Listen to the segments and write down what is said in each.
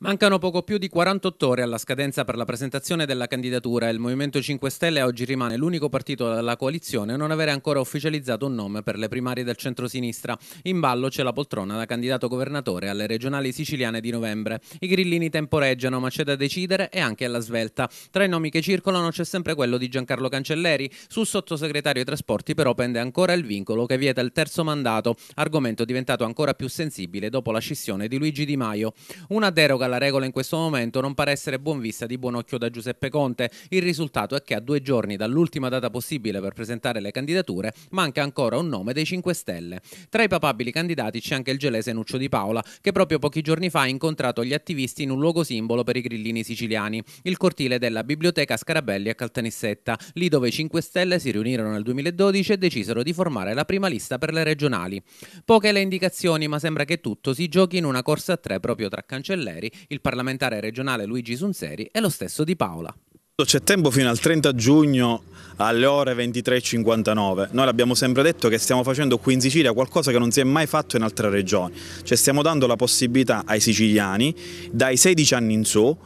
Mancano poco più di 48 ore alla scadenza per la presentazione della candidatura e il Movimento 5 Stelle oggi rimane l'unico partito della coalizione a non avere ancora ufficializzato un nome per le primarie del centro-sinistra. In ballo c'è la poltrona da candidato governatore alle regionali siciliane di novembre. I grillini temporeggiano, ma c'è da decidere e anche alla svelta. Tra i nomi che circolano c'è sempre quello di Giancarlo Cancelleri. Sul sottosegretario ai trasporti però pende ancora il vincolo che vieta il terzo mandato, argomento diventato ancora più sensibile dopo la scissione di Luigi Di Maio. Una deroga revoca la regola in questo momento non pare essere buon vista di buon occhio da Giuseppe Conte. Il risultato è che a due giorni dall'ultima data possibile per presentare le candidature manca ancora un nome dei 5 Stelle. Tra i papabili candidati c'è anche il gelese Nuccio Di Paola, che proprio pochi giorni fa ha incontrato gli attivisti in un luogo simbolo per i grillini siciliani, il cortile della biblioteca Scarabelli a Caltanissetta, lì dove i 5 Stelle si riunirono nel 2012 e decisero di formare la prima lista per le regionali. Poche le indicazioni, ma sembra che tutto si giochi in una corsa a tre proprio tra cancelleri il parlamentare regionale Luigi Sunseri e lo stesso Di Paola. C'è tempo fino al 30 giugno alle ore 23.59. Noi l'abbiamo sempre detto che stiamo facendo qui in Sicilia qualcosa che non si è mai fatto in altre regioni. Cioè stiamo dando la possibilità ai siciliani dai 16 anni in su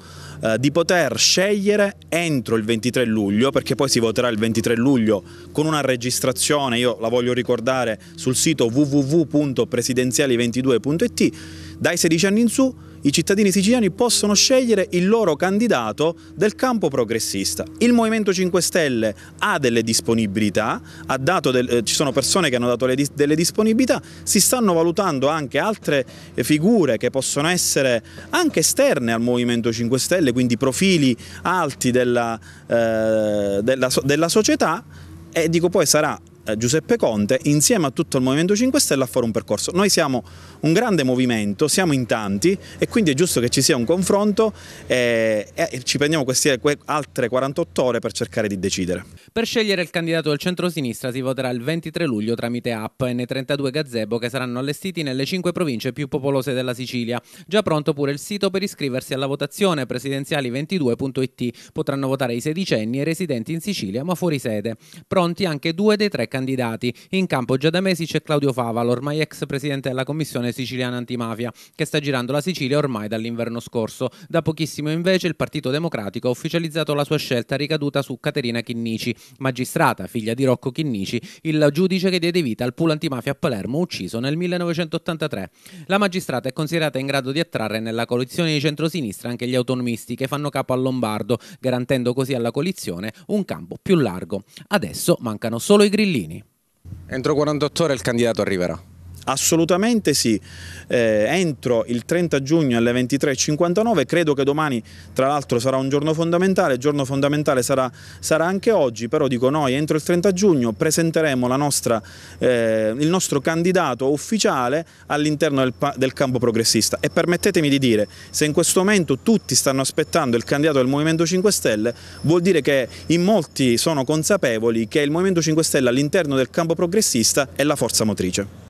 eh, di poter scegliere entro il 23 luglio, perché poi si voterà il 23 luglio con una registrazione, io la voglio ricordare, sul sito www.presidenziali22.it, dai 16 anni in su i cittadini siciliani possono scegliere il loro candidato del campo progressista. Il Movimento 5 Stelle ha delle disponibilità, ha del, eh, ci sono persone che hanno dato le, delle disponibilità, si stanno valutando anche altre eh, figure che possono essere anche esterne al Movimento 5 Stelle, quindi profili alti della, eh, della, della società e dico poi sarà eh, Giuseppe Conte insieme a tutto il Movimento 5 Stelle a fare un percorso. Noi siamo un grande movimento, siamo in tanti e quindi è giusto che ci sia un confronto e, eh, e ci prendiamo queste altre 48 ore per cercare di decidere. Per scegliere il candidato del centro-sinistra si voterà il 23 luglio tramite app e nei 32 gazebo che saranno allestiti nelle 5 province più popolose della Sicilia. Già pronto pure il sito per iscriversi alla votazione presidenziali22.it. Potranno votare i sedicenni e i residenti in Sicilia ma fuori sede. Pronti anche due dei tre candidati candidati. In campo già da mesi c'è Claudio Fava, l'ormai ex presidente della commissione siciliana antimafia, che sta girando la Sicilia ormai dall'inverno scorso. Da pochissimo invece il Partito Democratico ha ufficializzato la sua scelta ricaduta su Caterina Chinnici, magistrata, figlia di Rocco Chinnici, il giudice che diede vita al pool antimafia a Palermo ucciso nel 1983. La magistrata è considerata in grado di attrarre nella coalizione di centrosinistra anche gli autonomisti che fanno capo a Lombardo, garantendo così alla coalizione un campo più largo. Adesso mancano solo i grillini. Salvini. Entro 48 ore il candidato arriverà. Assolutamente sì, eh, entro il 30 giugno alle 23.59, credo che domani tra l'altro sarà un giorno fondamentale, giorno fondamentale sarà, sarà, anche oggi, però dico noi entro il 30 giugno presenteremo nostra, eh, il nostro candidato ufficiale all'interno del, del campo progressista e permettetemi di dire, se in questo momento tutti stanno aspettando il candidato del Movimento 5 Stelle, vuol dire che in molti sono consapevoli che il Movimento 5 Stelle all'interno del campo progressista è la forza motrice.